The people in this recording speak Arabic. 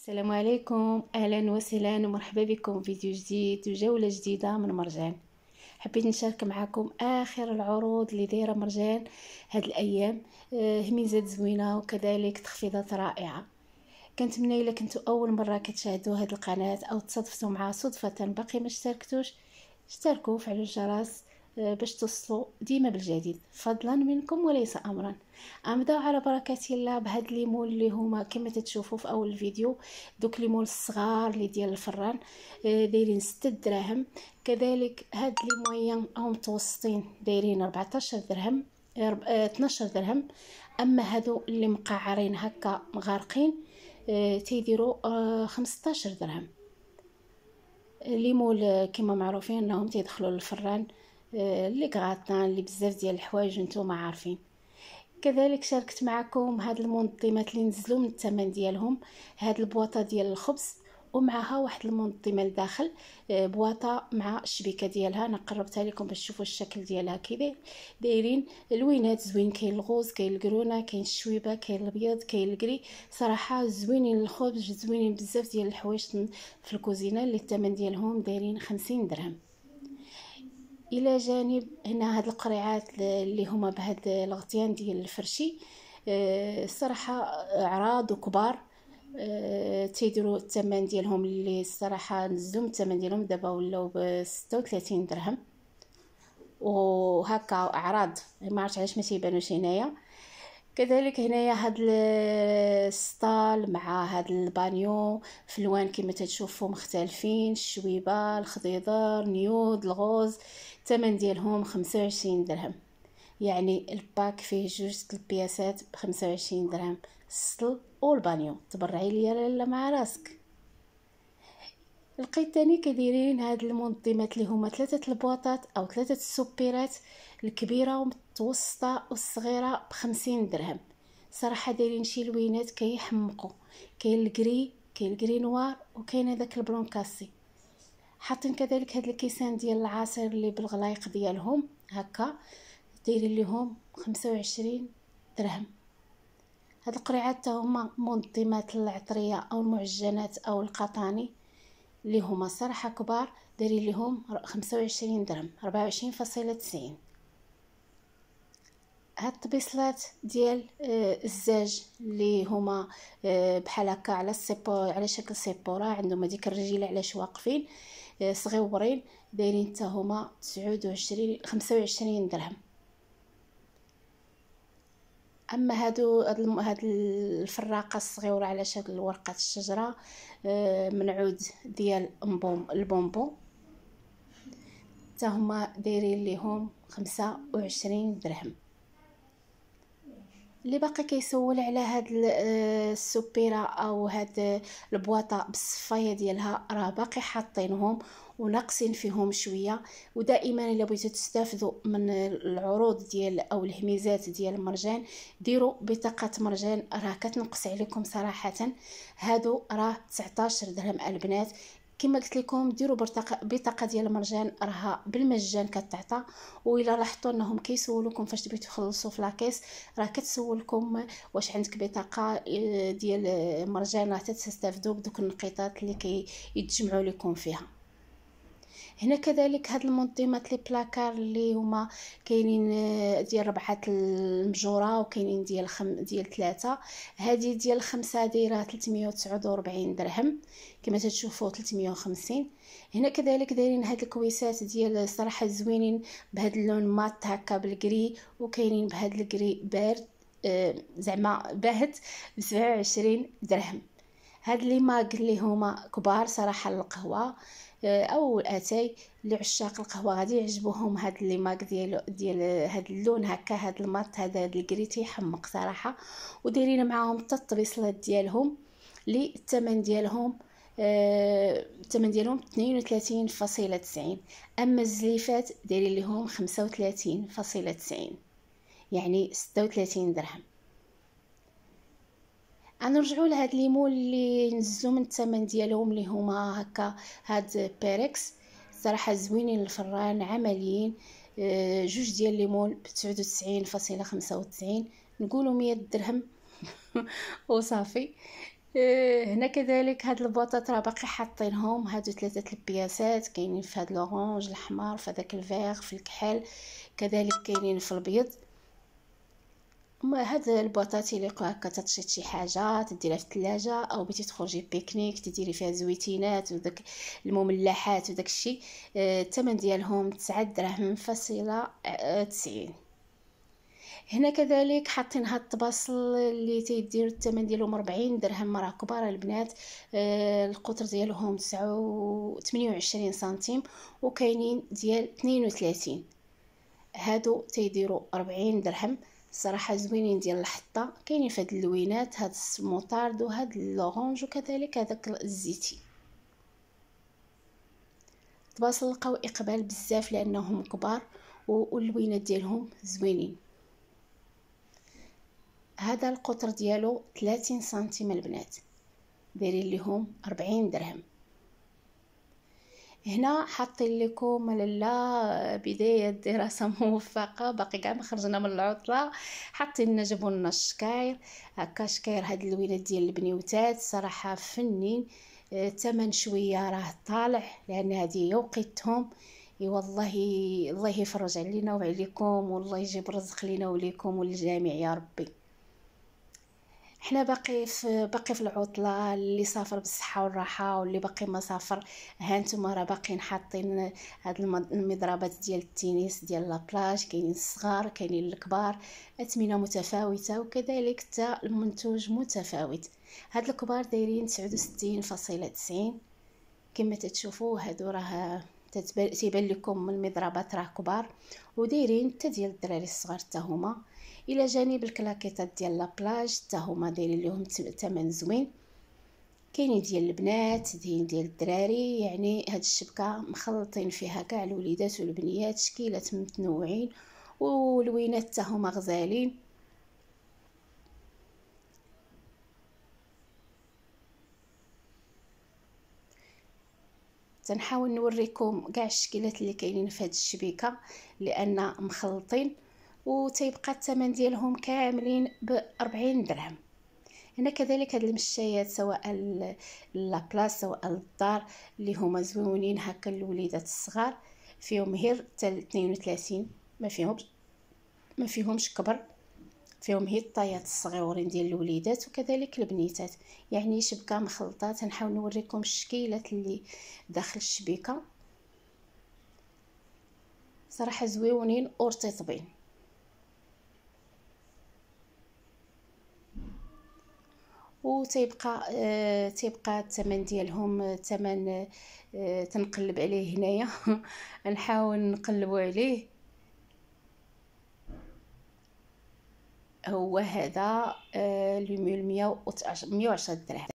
السلام عليكم اهلا وسهلا ومرحبا بكم فيديو جديد وجوله جديده من مرجان حبيت نشارك معكم اخر العروض اللي دايره مرجان هاد الايام آه، هميزات زوينه وكذلك تخفيضات رائعه كنتمنى الا كنتو اول مره كتشاهدوا هاد القناه او تصادفتوا معها صدفه باقي ما اشتركتوش اشتركوا وفعلوا الجرس آه، باش توصلوا ديما بالجديد فضلا منكم وليس امرا امضاو على بركه الله بهاد الليمون اللي هما كما تتشوفوا في اول الفيديو دوك ليمون الصغار اللي ديال الفران آه، دايرين 6 دراهم كذلك هاد ليمويان او متوسطين دايرين 14 درهم 12 آه، درهم اما هادو اللي مقعرين هكا مغارقين تيديروا 15 درهم ليمون كما معروفين انهم تيدخلوا للفران لي غاطان اللي بزاف ديال الحوايج نتوما عارفين كذلك شاركت معكم هاد المنظمات اللي نزلوا من الثمن ديالهم هاد البواطه ديال الخبز ومعها واحد المنظمه لداخل آه، بواطه مع الشبيكه ديالها انا قربتها لكم باش تشوفوا الشكل ديالها كي داير دايرين لوينات زوين كاين الغوز كاين الكرونه كاين الشويبه كاين الابيض كاين الكري صراحه زوينين الخبز زوينين بزاف ديال الحوايج في الكوزينه اللي الثمن ديالهم دايرين خمسين درهم الى جانب هنا هاد القريعات اللي هما بهاد الغطيان ديال الفرشي آه، الصراحه اعراض وكبار آه، تيديروا الثمن ديالهم اللي الصراحه نزلوا الثمن ديالهم دابا ولاو ب 36 درهم وهكا اعراض ما عرفتش علاش ما تيبانوش هنايا كذلك هنايا هاد السطال مع هاد البانيو في الوان كما تشوفوا مختلفين الشويبه الخضيضر نيود الغوز الثمن ديالهم 25 درهم يعني الباك فيه جوج البياسات ب 25 درهم السطل والبانيو تبرعي ليا لالا مع راسك لقيت تاني كديرين هاد المنظمات اللي هما ثلاثه البواطات او ثلاثه السوبيرات الكبيره متوسطة والصغيرة بخمسين درهم صراحة دايرين شي لوينات كيحمقو كاين الكري كاين الكري نوار وكاين هذاك البلون كاسي حاطين كذلك هاد الكيسان ديال العصير اللي بالغلايق ديالهم هكا دايرين ليهم خمسة وعشرين درهم هاد القريعات تا هما منظمات العطريه او المعجنات او القطاني اللي هما صراحه كبار دايرين ليهم خمسة وعشرين درهم ربعة تسعين هاد الطبيصلات ديال آه، الزاج اللي هما آه، بحال هكا على السيبو على شكل سيبورا عندهم هذيك الرجيله علاش واقفين آه، صغيورين دايرين حتى هما 29 25 درهم اما هادو هاد الفراقه الصغيره على شكل ورقه الشجره من عود ديال البومبو حتى هما دايرين ليهم 25 درهم اللي باقي كيسول على هاد آه، السوبيرا او هاد آه، البواطه بالصفايه ديالها راه باقي حاطينهم وناقصين فيهم شويه ودائما الا بغيتو تستافدوا من العروض ديال او الهميزات ديال المرجان ديروا بطاقه مرجان راه كتنقص عليكم صراحه هادو راه 19 درهم البنات كما قلت لكم ديروا بطاقه ديال المرجان راها بالمجان كتعطى والا لاحظتوا انهم كيسولوكم فاش تبغيو تخلصوا في لاكيس راه كتسولكم واش عندك بطاقه آه، ديال مرجان راه تستافدوا بدوك النقيطات اللي كيتجمعوا كي لكم فيها هنا كذلك هاد المنظمات لي بلاكار اللي هما كاينين آه، ديال ربعة المجورة وكاينين ديال خم ديال ثلاثة هادي ديال خمسة دايرة 349 درهم كما تشوفوا 350 هنا كذلك دايرين هاد الكويسات ديال صراحة زوينين بهاد اللون مات هكا بالكري وكاينين بهاد الكري بارد آه، زعما باهت ب 27 درهم هاد لي ماك اللي هما كبار صراحه للقهوه آه، او اتاي لعشاق القهوه غادي يعجبوهم هاد لي ماك ديال ديال هاد اللون هكا هاد الماط هذا الكري تيحمق صراحه ودايرين معاهم حتى الطبيصلات ديالهم لي الثمن ديالهم آه، الثمن ديالهم 32.90 اما الزليفات دايرين لهم 35.90 يعني 36 درهم غنرجعوا لهاد ليمون اللي نزلو من الثمن ديالهم اللي هما هكا هاد بيريكس صراحه زوينين الفران عمليين آه، جوج ديال الليمون ب 99.95 نقولوا 100 درهم وصافي آه، هنا كذلك هاد البطاطا راه باقي حاطينهم هادو ثلاثه البياسات كاينين في هاد لورانج الاحمر في هذاك الفيغ في الكحل كذلك كاينين في البيض ما هاد البطاطي اللي هكا تتشيط شي حاجه تديرها في الثلاجه او بغيتي تخرجي بيكنيك تديري فيها زويتينات وداك المملحات وداك الشيء الثمن أه ديالهم 9 دراهم فاصله 90 آه، هنا كذلك حاطين هاد الطباصل اللي تيدير الثمن ديالهم 40 درهم راه كبار البنات آه القطر ديالهم 9 28 سنتيم وكاينين ديال 32 هادو تيديروا 40 درهم صراحه زوينين ديال الحطه كاينين في هاد اللوينات هاد السموطارد وهاد اللورانج وكذلك هذاك الزيتي تباصل لقاو اقبال بزاف لانهم كبار واللوينات ديالهم زوينين هذا القطر ديالو 30 سنتيم البنات دايرين ليهم 40 درهم هنا حاطين لكم لله بداية دراسة موفقة باقي كاع ما خرجنا من العطلة حاطين لنا جابوا لنا الشكاير هكا شكاير هاد الولاد ديال البنيوتات صراحة فنين آه، الثمن شوية راه طالع لأن هذه هي اي والله الله يفرج علينا وعليكم والله يجيب رزق لينا وليكم وللجميع يا ربي حنا باقي في باقي في العطله اللي سافر بالصحه والراحه واللي باقي ما سافر هانتوما راه باقيين حاطين هاد المضربات ديال التنس ديال لابلاج كاينين الصغار كاينين الكبار اثمنه متفاوته وكذلك حتى المنتوج متفاوت هاد الكبار دايرين 69.90 كما تتشوفوا هادو راه تيبان لكم المضربات راه كبار ودايرين حتى ديال الدراري الصغار حتى هما الى جانب الكلاكيطات ديال لابلاج حتى هما دايرين لهم ثمن زوين كاينين ديال البنات دين ديال الدراري يعني هاد الشبكه مخلطين فيها كاع الوليدات والبنيات شكيلات متنوعين والوينات حتى هما غزالين تنحاول نوريكم كاع الشكلات اللي كاينين في هاد الشبكه لان مخلطين وتيبقى الثمن ديالهم كاملين ب 40 درهم هنا كذلك هاد المشايات سواء لابلاس سواء الدار اللي هما زوينين هكا للوليدات الصغار فيهم غير حتى 32 ما فيهمش ما فيهمش كبر فيهم هي الطايات الصغيورين ديال الوليدات وكذلك البنيتات يعني شبكه مخلطه تنحاول نوريكم الشكيلات اللي داخل الشبيكه صراحه زويونين ورطيطبين وتيبقى آه، تيبقى الثمن ديالهم آه، الثمن آه، تنقلب عليه هنايا نحاول نقلبو عليه هو هذا لو 110 درهم